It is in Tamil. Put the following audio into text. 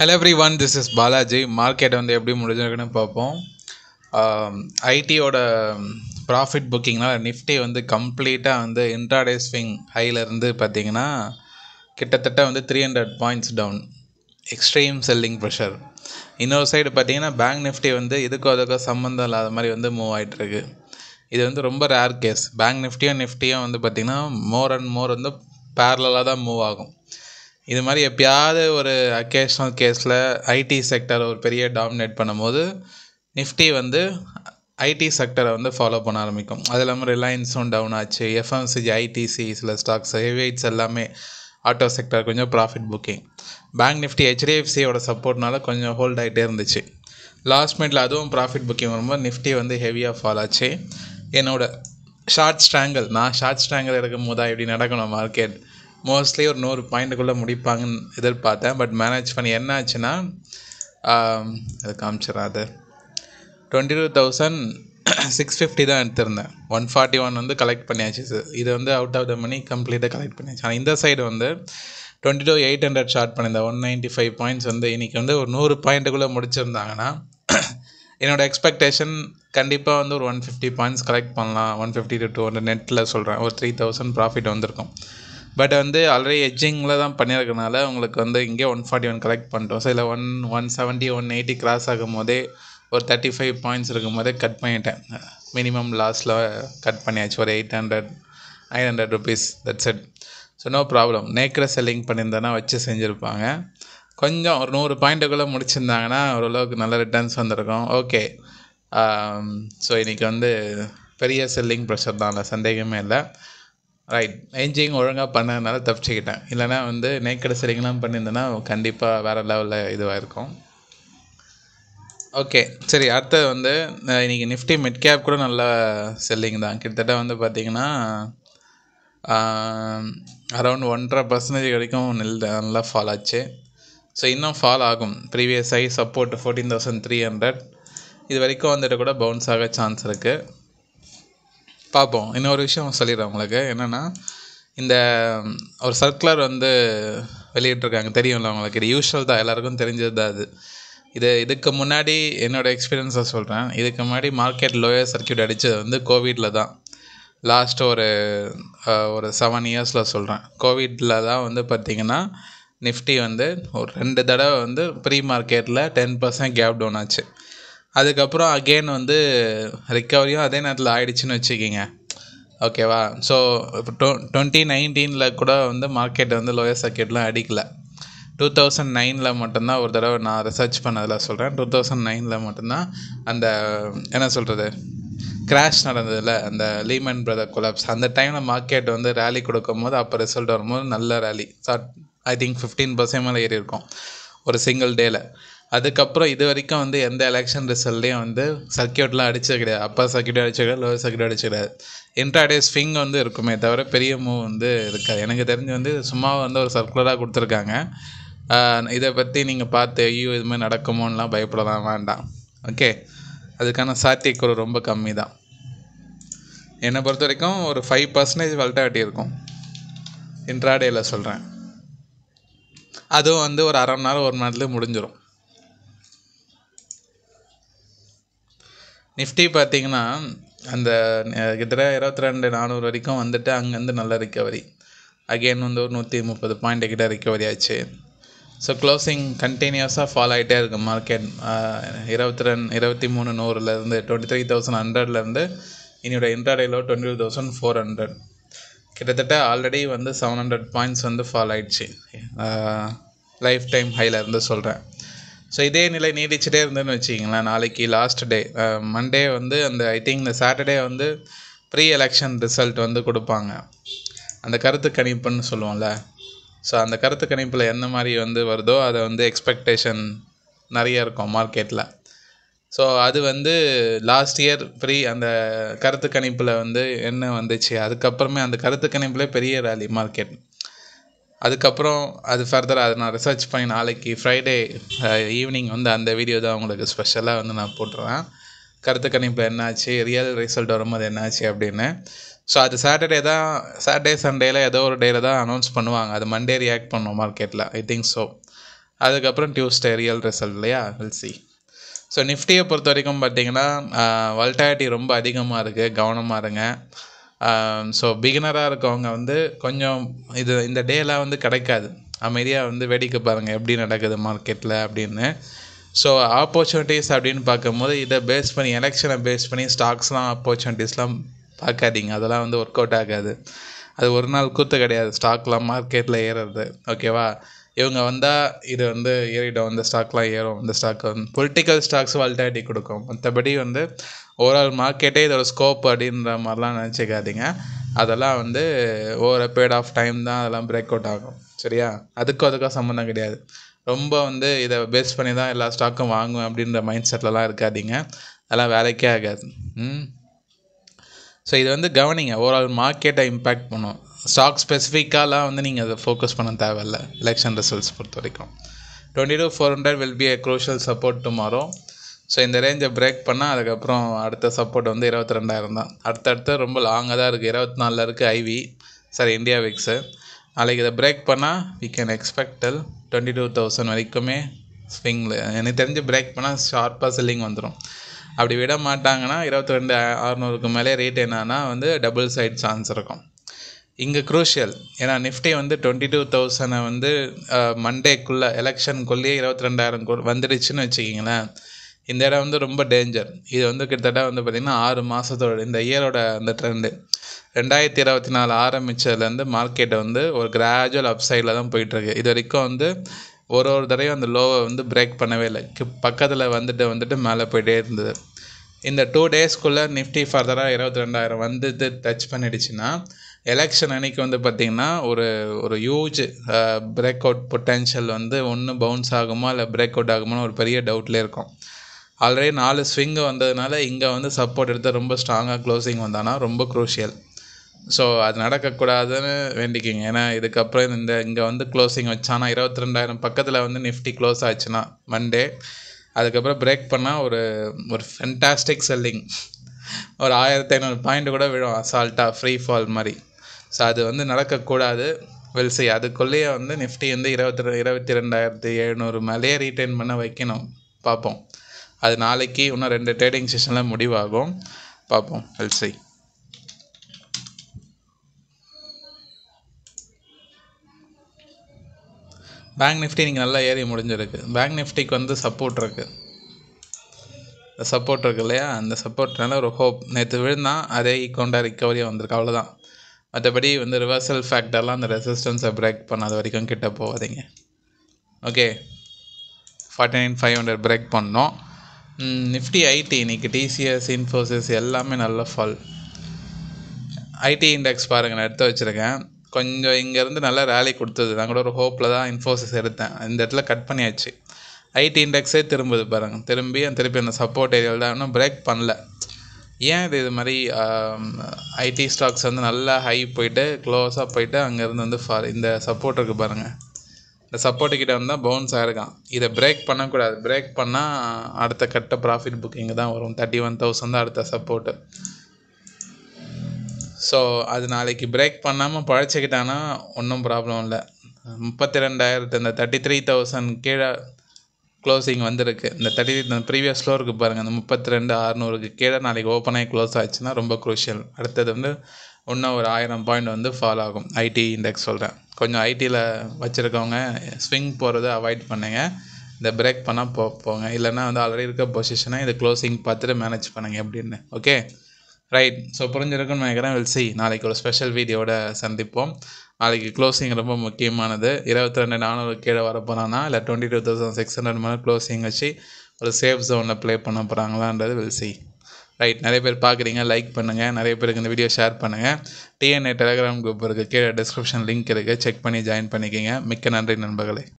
hello everyone this is Balaji market வந்து எப்படி முடிஞ்சிருக்குன்னு பார்ப்போம் ஐடியோட ப்ராஃபிட் புக்கிங்னால் நிஃப்டி வந்து கம்ப்ளீட்டாக வந்து இன்ட்ராடே ஸ்விங் ஹையிலேருந்து பார்த்தீங்கன்னா கிட்டத்தட்ட வந்து three hundred points down extreme selling pressure இன்னொரு சைடு பார்த்தீங்கன்னா பேங்க் நிஃப்டி வந்து இதுக்கும் அதுக்கும் சம்மந்தம் இல்லாத மாதிரி வந்து மூவ் ஆகிட்டுருக்கு இது வந்து ரொம்ப ரேர் கேஸ் பேங்க் நிஃப்டியும் நிஃப்டியும் வந்து பார்த்திங்கன்னா மோர் அண்ட் மோர் வந்து பேரலாக தான் மூவ் ஆகும் இது மாதிரி எப்பயாவது ஒரு அக்கேஷ்னல் கேஸில் ஐடி செக்டர் ஒரு பெரிய டாமினேட் பண்ணும் போது நிஃப்டி வந்து ஐடி செக்டரை வந்து ஃபாலோ பண்ண ஆரம்பிக்கும் அது இல்லாமல் ரிலையன்ஸும் டவுன் ஆச்சு எஃப்எம்சிஜி ஐடிசி சில ஸ்டாக்ஸ் ஹெவிவேட்ஸ் எல்லாமே ஆட்டோ செக்டர் கொஞ்சம் ப்ராஃபிட் புக்கிங் பேங்க் நிஃப்டி ஹெச்டிஎஃப்சியோட சப்போர்ட்னால கொஞ்சம் ஹோல்ட் ஆகிட்டே இருந்துச்சு லாஸ்ட் மினிட்ல அதுவும் ப்ராஃபிட் புக்கிங் வரும்போது நிஃப்டி வந்து ஹெவியாக ஃபால் ஆச்சு என்னோட ஷார்ட் ஸ்ட்ராங்கல் நான் ஷார்ட் ஸ்ட்ராங்கல் எடுக்கும் போதா இப்படி நடக்கணும் மார்க்கெட் மோஸ்ட்லி ஒரு நூறு பாயிண்ட்டுக்குள்ளே முடிப்பாங்கன்னு எதிர்பார்த்தேன் பட் மேனேஜ் பண்ணி என்ன ஆச்சுன்னா அது காமிச்சிடாது twenty twenty two thousand six fifty தான் எடுத்திருந்தேன் ஒன் ஃபார்ட்டி ஒன் வந்து கலெக்ட் பண்ணியாச்சு இது வந்து அவுட் ஆஃப் த மணி கம்ப்ளீட்டாக கலெக்ட் பண்ணியாச்சு ஆனால் இந்த சைடு வந்து twenty two eight hundred short பண்ணியிருந்தேன் ஒன் நைன்ட்டி ஃபைவ் பாயிண்ட்ஸ் வந்து இன்றைக்கி வந்து ஒரு நூறு பாயிண்ட்டுக்குள்ளே முடிச்சிருந்தாங்கன்னா என்னோடய எக்ஸ்பெக்டேஷன் கண்டிப்பாக வந்து ஒரு ஒன் ஃபிஃப்டி பாயிண்ட்ஸ் கலெக்ட் பண்ணலாம் one fifty to two hundred நெட்டில் சொல்கிறேன் ஒரு த்ரீ தௌசண்ட் ப்ராஃபிட் வந்திருக்கும் பட் வந்து ஆல்ரெடி எஜ்ஜிங்கில் தான் பண்ணியிருக்கனால உங்களுக்கு வந்து இங்கே ஒன் ஃபார்ட்டி ஒன் கலெக்ட் பண்ணிட்டோம் ஸோ இல்லை one one seventy one eighty cross ஆகும் போதே ஒரு தேர்ட்டி ஃபைவ் பாயிண்ட்ஸ் இருக்கும் போதே கட் பண்ணிட்டேன் மினிமம் லாஸ்டில் கட் பண்ணியாச்சு ஒரு eight hundred nine hundred rupees that's it so no problem நேக்கில் செல்லிங் பண்ணியிருந்தேன்னா வச்சு செஞ்சுருப்பாங்க கொஞ்சம் ஒரு நூறு பாயிண்ட்டுக்குள்ளே முடிச்சிருந்தாங்கன்னா ஓரளவுக்கு நல்ல ரிட்டர்ன்ஸ் வந்திருக்கும் ஓகே ஸோ um, இன்றைக்கி வந்து பெரிய செல்லிங் ப்ரெஷர் தான் இல்லை சந்தேகமே இல்லை ரைட் என்ஜிங் ஒழுங்காக பண்ணதுனால தப்பிச்சுக்கிட்டேன் இல்லைனா வந்து நேக்கடு சரிங்கெலாம் பண்ணியிருந்தேன்னா கண்டிப்பாக வேறு லெவலில் இதுவாக இருக்கும் ஓகே சரி அடுத்தது வந்து இன்றைக்கி நிஃப்டி மிட் கேப் கூட நல்லா செல்லிங் தான் கிட்டத்தட்ட வந்து பார்த்திங்கன்னா அரௌண்ட் ஒன்றரை பர்சன்டேஜ் வரைக்கும் நெல் நல்லா ஃபால் ஆச்சு ஸோ இன்னும் ஃபால் ஆகும் previous high support fourteen thousand three hundred இது வரைக்கும் வந்துட்டு கூட பவுன்ஸ் ஆக சான்ஸ் இருக்குது பார்ப்போம் இன்னொரு விஷயம் சொல்லிடுறேன் உங்களுக்கு என்னென்னா இந்த ஒரு சர்க்குலர் வந்து வெளியிட்டிருக்காங்க தெரியும்ல உங்களுக்கு இது யூஸ்வல் தான் எல்லாருக்கும் தெரிஞ்சது தான் அது இது இதுக்கு முன்னாடி என்னோடய எக்ஸ்பீரியன்ஸை சொல்கிறேன் இதுக்கு முன்னாடி மார்க்கெட் லோயர் சர்க்கியூட் அடித்தது வந்து கோவிடில் தான் லாஸ்ட் ஒரு ஒரு செவன் இயர்ஸில் சொல்கிறேன் கோவிடில் தான் வந்து பார்த்திங்கன்னா நிஃப்டி வந்து ஒரு ரெண்டு தடவை வந்து ப்ரீ மார்க்கெட்டில் டென் பர்சன்ட் கேப் டவுன் ஆச்சு அதுக்கப்புறம் அகெயின் வந்து ரிக்கவரியும் அதே நேரத்தில் ஆகிடுச்சின்னு வச்சுக்கிங்க ஓகேவா ஸோ இப்போ டொ டுவெண்ட்டி நைன்டீனில் கூட வந்து மார்க்கெட் வந்து லோயர் சர்க்கியூட்லாம் அடிக்கலை டூ தௌசண்ட் நைனில் மட்டும்தான் ஒரு தடவை நான் ரிசர்ச் பண்ணதில் சொல்கிறேன் டூ தௌசண்ட் நைனில் மட்டும்தான் அந்த என்ன சொல்கிறது கிராஷ் நடந்ததில்ல அந்த லீமன் பிரதர் கொலாப்ஸ் அந்த டைமில் மார்க்கெட் வந்து ரேலி கொடுக்கும் போது அப்போ ரிசல்ட் வரும்போது நல்ல rally I think fifteen percent மேலே ஏறி இருக்கும் ஒரு சிங்கிள் டேயில் அதுக்கப்புறம் இது வரைக்கும் வந்து எந்த எலெக்ஷன் ரிசல்ட்லையும் வந்து சர்க்கியூட்லாம் அடித்தது கிடையாது அப்பர் சர்க்யூட் அடித்தது கிடையாது லோவர் சர்க்கியூட் அடிச்சு கிடையாது இன்ட்ராடே ஸ்விங் வந்து இருக்குமே தவிர பெரிய மூவ் வந்து இருக்காது எனக்கு தெரிஞ்சு வந்து சும்மா வந்து ஒரு சர்க்குலராக கொடுத்துருக்காங்க இதை பற்றி நீங்கள் பார்த்து ஐயோ இதுமாதிரி மாதிரி நடக்குமோன்னெலாம் பயப்படலாம் வேண்டாம் ஓகே அதுக்கான சாத்தியக்குறை ரொம்ப கம்மி தான் என்னை பொறுத்த வரைக்கும் ஒரு ஃபைவ் பர்சன்டேஜ் வல்டாலிட்டி இருக்கும் இன்ட்ராடேயில் சொல்கிறேன் அதுவும் வந்து ஒரு அரை மணி நேரம் ஒரு மணி நேரத்துலேயே முடிஞ்சிடும் நிஃப்டி பார்த்தீங்கன்னா அந்த கிட்டத்தட்ட இருபத்தி ரெண்டு நானூறு வரைக்கும் வந்துட்டு அங்கேருந்து நல்ல ரிக்கவரி அகெயின் வந்து ஒரு நூற்றி முப்பது பாயிண்ட் கிட்ட ரிக்கவரி ஆச்சு ஸோ க்ளோசிங் கண்டினியூஸாக ஃபாலோ ஆகிட்டே இருக்குது மார்க்கெட் இருபத்தி ரெண்டு இருபத்தி மூணு நூறுலேருந்து டுவெண்ட்டி த்ரீ தௌசண்ட் ஹண்ட்ரட்லேருந்து என்னோட இன்ட்ராடேலோ twenty two thousand four hundred கிட்டத்தட்ட ஆல்ரெடி வந்து செவன் ஹண்ட்ரட் பாயிண்ட்ஸ் வந்து ஃபாலோ ஆகிடுச்சு லைஃப் டைம் ஹையில் இருந்து சொல்கிறேன் ஸோ இதே நிலை நீடிச்சுட்டே இருந்ததுன்னு வச்சிங்களேன் நாளைக்கு லாஸ்ட் டே மண்டே வந்து அந்த ஐ திங்க் இந்த சாட்டர்டே வந்து ப்ரீ எலெக்ஷன் ரிசல்ட் வந்து கொடுப்பாங்க அந்த கருத்து கணிப்புன்னு சொல்லுவோம்ல ஸோ அந்த கருத்து கணிப்பில் எந்த மாதிரி வந்து வருதோ அதை வந்து எக்ஸ்பெக்டேஷன் நிறைய இருக்கும் மார்க்கெட்டில் ஸோ அது வந்து லாஸ்ட் இயர் ஃப்ரீ அந்த கருத்து கணிப்பில் வந்து என்ன வந்துச்சு அதுக்கப்புறமே அந்த கருத்து கணிப்பில் பெரிய ரேலி மார்க்கெட் அதுக்கப்புறம் அது ஃபர்தராக அதை நான் ரிசர்ச் பண்ணி நாளைக்கு ஃப்ரைடே ஈவினிங் வந்து அந்த வீடியோ தான் உங்களுக்கு ஸ்பெஷலாக வந்து நான் போட்டுருவேன் கருத்து கணிப்பு என்னாச்சு ரியல் ரிசல்ட் வரும்போது என்னாச்சு அப்படின்னு ஸோ அது சாட்டர்டே தான் சாட்டர்டே சண்டேயில் ஏதோ ஒரு டேயில் தான் அனௌன்ஸ் பண்ணுவாங்க அது மண்டே ரியாக்ட் பண்ணும் மார்க்கெட்டில் ஐ திங்க் ஸோ அதுக்கப்புறம் டியூஸ்டே ரியல் ரிசல்ட் இல்லையா சி ஸோ நிஃப்டியை பொறுத்த வரைக்கும் பார்த்தீங்கன்னா வல்டாட்டி ரொம்ப அதிகமாக இருக்குது கவனமாக இருங்க ஸோ um, பிகினராக இருக்கவங்க வந்து கொஞ்சம் இது இந்த டேலாம் வந்து கிடைக்காது அமைதியாக வந்து வேடிக்கை பாருங்கள் எப்படி நடக்குது மார்க்கெட்டில் அப்படின்னு ஸோ ஆப்பர்ச்சுனிட்டிஸ் அப்படின்னு பார்க்கும்போது இதை பேஸ் பண்ணி எலெக்ஷனை பேஸ் பண்ணி ஸ்டாக்ஸ்லாம் ஆப்பர்ச்சுனிட்டிஸ்லாம் பார்க்காதீங்க அதெல்லாம் வந்து ஒர்க் அவுட் ஆகாது அது ஒரு நாள் கூத்து கிடையாது ஸ்டாக்லாம் மார்க்கெட்டில் ஏறுறது ஓகேவா இவங்க வந்தால் இது வந்து ஏறிடும் இந்த ஸ்டாக்லாம் ஏறும் இந்த ஸ்டாக் வந்து பொலிட்டிக்கல் ஸ்டாக்ஸ் வால்ட்டாட்டி கொடுக்கும் மற்றபடி வந்து ஓவரால் மார்க்கெட்டே இதோட ஸ்கோப் அப்படின்ற மாதிரிலாம் நினச்சிக்காதீங்க அதெல்லாம் வந்து ஓவர் பீரியட் ஆஃப் டைம் தான் அதெல்லாம் பிரேக் அவுட் ஆகும் சரியா அதுக்கும் அதுக்கும் சம்மந்தம் கிடையாது ரொம்ப வந்து இதை பேஸ் பண்ணி தான் எல்லா ஸ்டாக்கும் வாங்குவேன் அப்படின்ற மைண்ட் செட்லலாம் இருக்காதீங்க அதெல்லாம் வேலைக்கே ஆகாது ம் ஸோ இது வந்து கவனிங்க ஓவரால் மார்க்கெட்டை இம்பேக்ட் பண்ணும் ஸ்டாக் ஸ்பெசிஃபிக்காலாம் வந்து நீங்கள் அதை ஃபோக்கஸ் பண்ண தேவையில்ல எலெக்ஷன் ரிசல்ட்ஸ் பொறுத்த வரைக்கும் twenty two four hundred will be a crucial support tomorrow so இந்த ரேஞ்சை பிரேக் பண்ணால் அதுக்கப்புறம் அடுத்த சப்போர்ட் வந்து இருபத்தி ரெண்டாயிரம் தான் அடுத்தடுத்து ரொம்ப லாங்காக தான் இருக்குது இருபத்தி நாலில் இருக்குது ஐவி சாரி இந்தியா விக்ஸு நாளைக்கு இதை பிரேக் பண்ணால் வி கேன் எக்ஸ்பெக்டல் டுவெண்ட்டி டூ தௌசண்ட் வரைக்குமே ஸ்விங்கில் எனக்கு தெரிஞ்சு பிரேக் பண்ணால் ஷார்ப்பாக செல்லிங் வந்துடும் அப்படி விட மாட்டாங்கன்னா இருபத்தி ரெண்டு அறநூறுக்கு மேலே ரேட் என்னன்னா வந்து டபுள் சைட் சான்ஸ் இருக்கும் இங்கே குரூஷியல் ஏன்னா நிஃப்டி வந்து டுவெண்ட்டி டூ தௌசண்டை வந்து மண்டேக்குள்ளே எலெக்ஷனுக்குள்ளேயே இருபத்தி ரெண்டாயிரம் வந்துடுச்சுன்னு வச்சுக்கிங்களேன் இந்த இடம் வந்து ரொம்ப டேஞ்சர் இது வந்து கிட்டத்தட்ட வந்து பார்த்திங்கன்னா ஆறு மாதத்தோட இந்த இயரோட அந்த ட்ரெண்டு ரெண்டாயிரத்தி இருபத்தி நாலு ஆரம்பித்ததுலேருந்து மார்க்கெட்டை வந்து ஒரு கிராஜுவல் அப்சைடில் தான் போயிட்டுருக்கு இது வரைக்கும் வந்து ஒரு ஒரு தடவையும் அந்த லோவை வந்து பிரேக் பண்ணவே இல்லை பக்கத்தில் வந்துட்டு வந்துட்டு மேலே போயிட்டே இருந்தது இந்த டூ டேஸ்க்குள்ளே நிஃப்டி ஃபர்தராக இருபத்தி ரெண்டாயிரம் வந்துட்டு டச் பண்ணிடுச்சுன்னா எலெக்ஷன் அன்னைக்கு வந்து பார்த்திங்கன்னா ஒரு ஒரு ஹியூஜ் பிரேக் அவுட் பொட்டென்ஷியல் வந்து ஒன்று பவுன்ஸ் ஆகுமா இல்லை பிரேக் அவுட் ஆகுமான்னு ஒரு பெரிய டவுட்லேயே இருக்கும் ஆல்ரெடி நாலு ஸ்விங்கு வந்ததுனால இங்கே வந்து சப்போர்ட் எடுத்து ரொம்ப ஸ்ட்ராங்காக க்ளோஸிங் வந்தான்னா ரொம்ப குரூஷியல் ஸோ அது நடக்கக்கூடாதுன்னு வேண்டிக்கிங்க ஏன்னா இதுக்கப்புறம் இந்த இங்கே வந்து க்ளோஸிங் வச்சானா இருபத்தி ரெண்டாயிரம் பக்கத்தில் வந்து நிஃப்டி க்ளோஸ் ஆச்சுன்னா மண்டே அதுக்கப்புறம் பிரேக் பண்ணால் ஒரு ஒரு ஃபென்டாஸ்டிக் செல்லிங் ஒரு ஆயிரத்தி ஐநூறு பாயிண்ட் கூட விழும் அசால்ட்டாக ஃப்ரீ ஃபால் மாதிரி ஸோ அது வந்து நடக்கக்கூடாது வில் சி அதுக்குள்ளேயே வந்து நிஃப்டி வந்து இருபத்தி இருபத்தி ரெண்டாயிரத்தி எழுநூறு மேலேயே ரீட்டைன் பண்ண வைக்கணும் பார்ப்போம் அது நாளைக்கு இன்னும் ரெண்டு ட்ரேடிங் செஷனில் முடிவாகும் பார்ப்போம் எல்சி பேங்க் நிஃப்டி நீங்கள் நல்லா ஏறி முடிஞ்சிருக்கு பேங்க் நிஃப்டிக்கு வந்து சப்போர்ட் இருக்குது சப்போர்ட் இருக்கு இல்லையா அந்த சப்போர்ட்னால ஒரு ஹோப் நேற்று விழுந்தான் அதே ஈக்கவுண்டாக ரிக்கவரியாக வந்திருக்கு அவ்வளோதான் மற்றபடி வந்து ரிவர்சல் ஃபேக்டர்லாம் அந்த ரெசிஸ்டன்ஸை பிரேக் பண்ணாத வரைக்கும் கிட்ட போகாதீங்க okay forty nine five hundred break பண்ணோம் நிஃப்டி ஐடி இன்றைக்கி டிசிஎஸ் இன்ஃபோசிஸ் எல்லாமே நல்ல ஃபால் ஐடி இண்டெக்ஸ் பாருங்கள் நான் எடுத்து வச்சுருக்கேன் கொஞ்சம் இங்கேருந்து நல்லா ரேலி கொடுத்தது நான் கூட ஒரு ஹோப்பில் தான் இன்ஃபோசிஸ் எடுத்தேன் இந்த இடத்துல கட் பண்ணியாச்சு ஐடி இண்டெக்ஸே திரும்புது பாருங்கள் திரும்பி திருப்பி அந்த சப்போர்ட் ஏரியாவில் தான் இன்னும் பிரேக் பண்ணல ஏன் இது இது மாதிரி ஐடி ஸ்டாக்ஸ் வந்து நல்லா ஹை போயிட்டு க்ளோஸாக போயிட்டு அங்கேருந்து வந்து ஃபார் இந்த சப்போர்ட் இருக்குது பாருங்கள் இந்த சப்போர்ட்டு கிட்டே வந்தால் பவுன்ஸ் ஆகிருக்கும் இதை பிரேக் பண்ணக்கூடாது பிரேக் பண்ணால் அடுத்த கட்ட ப்ராஃபிட் புக்கிங் தான் வரும் தேர்ட்டி ஒன் தௌசண்ட் தான் அடுத்த சப்போர்ட்டு ஸோ அது நாளைக்கு பிரேக் பண்ணாமல் பழச்சிக்கிட்டான்னா ஒன்றும் ப்ராப்ளம் இல்லை முப்பத்தி ரெண்டாயிரத்து இந்த தேர்ட்டி த்ரீ தௌசண்ட் கீழே க்ளோசிங் வந்திருக்கு இந்த தேர்ட்டி த்ரீ ப்ரீவியஸ் ஃப்ளோருக்கு பாருங்கள் இந்த முப்பத்தி ரெண்டு அறநூறுக்கு கீழே நாளைக்கு ஓப்பனாகி க்ளோஸ் ஆச்சுன்னா ரொம்ப குரூஷியல் அடுத்தது வந்து ஒன்றா ஒரு ஆயிரம் பாயிண்ட் வந்து ஃபாலோ ஆகும் ஐடி இண்டெக்ஸ் சொல்கிறேன் கொஞ்சம் ஐடியில் வச்சுருக்கவங்க ஸ்விங் போகிறத அவாய்ட் பண்ணுங்கள் இந்த பிரேக் பண்ணால் போ போங்க இல்லைன்னா வந்து ஆல்ரெடி இருக்க பொசிஷனை இதை க்ளோசிங் பார்த்துட்டு மேனேஜ் பண்ணுங்கள் எப்படின்னு ஓகே ரைட் ஸோ புரிஞ்சிருக்குன்னு நினைக்கிறேன் வில் சி நாளைக்கு ஒரு ஸ்பெஷல் வீடியோட சந்திப்போம் நாளைக்கு க்ளோசிங் ரொம்ப முக்கியமானது இருபத்தி ரெண்டு நானூறு கீழே வர இல்லை twenty two thousand six hundred மேலே க்ளோசிங் வச்சு ஒரு சேஃப் ஜோனில் ப்ளே பண்ண போகிறாங்களான்றது வில் சி ரைட் நிறைய பேர் பார்க்குறீங்க லைக் பண்ணுங்கள் நிறைய பேருக்கு இந்த வீடியோ ஷேர் பண்ணுங்கள் டிஎன்ஏ டெலகிராம் குரூப் இருக்குது கீழே டிஸ்கிரிப்ஷன் லிங்க் இருக்குது செக் பண்ணி ஜாயின் பண்ணிக்கோங்க மிக்க நன்றி நண்பர்களே